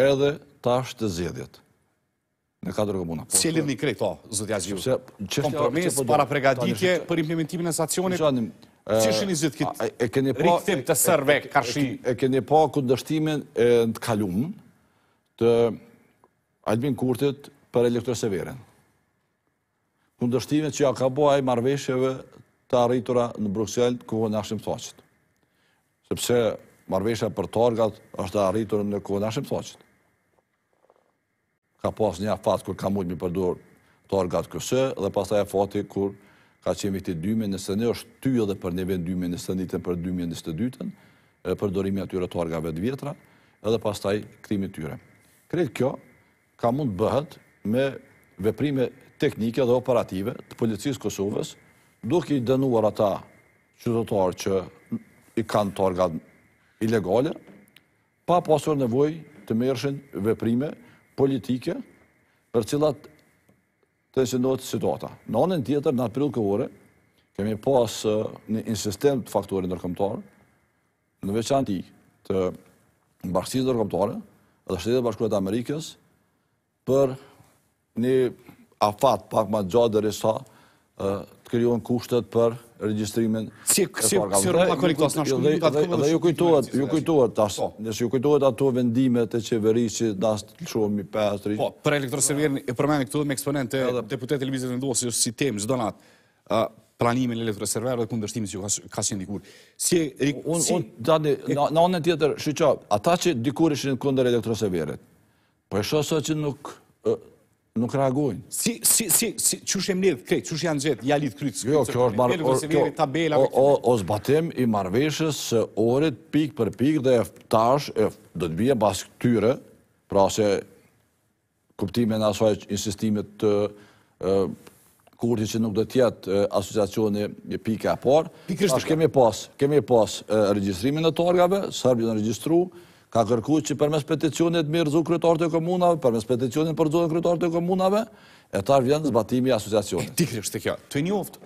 edhe tash të zjedhjet. Në katër komuna. Po, se e një krejt, o, zëtja zhju? Kompromis, po para pregaditje, për implementimin e stacionit, Që shë një zhjetë këtë rikëtim të sërve, karshi? E keni po këndështimin në të po kalumë të Albin Kurtit për elektroseveren. Këndështimin që ja ka bojë marveshjeve të arritura në Bruxelles, ku në ashtim të faqet. Sepse marvesha për targat është arritur në kohë në Ka pas një fat kër ka mujtë mi përdur targat kësë dhe pas taj e fati kër ka qemi këti dyme nëse në është ty edhe për një vend dyme nëse njëtën për 2022, nëse të e përdorimi atyre targave të vjetra edhe pas taj këtimi tyre. Kretë kjo ka mund bëhet me veprime teknike dhe operative të policisë Kosovës duke i dënuar ata qytotarë që i kanë targat ilegale, pa pasur nevoj të mërshin veprime politike për cilat të nësindohet situata. Në anën tjetër, në april këvore, kemi pas uh, një insistent të faktorin nërkomtarë, në veçan ti të mbaksisë nërkomtare dhe shtetet bashkurat Amerikës për një afat pak ma gjatë dhe resa uh, të kryon kushtet për registrimin e parkave. Dhe ju kujtohet, ju kujtohet po. nështë ju kujtohet ato vendimet e qeveri që dashtë të shumë i pëstri. Po, për elektroservjerin, e përmeni këtu dhe me eksponent e deputetit Elvizit Vendosi, si temë, zdonat, planimin e elektroserver dhe kundërshtimin që ka shenë dikur. Si, Dani, në anën tjetër, shqyqa, ata që dikur ishin kundër elektroserverit, po e shosë që nuk nuk reagojnë. Si, si, si, si, që e ledhë krejtë, që janë gjithë, ja lidhë krytës. Jo, kjo është barë, kjo, o, o zbatim i marveshës së orit pik për pik dhe eftash, do të bje bas këtyre, pra se kuptime në asoj insistimit të kurti që nuk do tjetë asociacioni një pike a parë. Pikrështë, kemi pas, kemi pas regjistrimin e targave, Sërbjën në registru, ka kërku që përmes peticionit mirë zu kryetarët e komunave, përmes peticionit për zonë kryetarët e komunave, e tarë vjenë zbatimi asociacionit. E ti kërështë të kjo, të një oftë,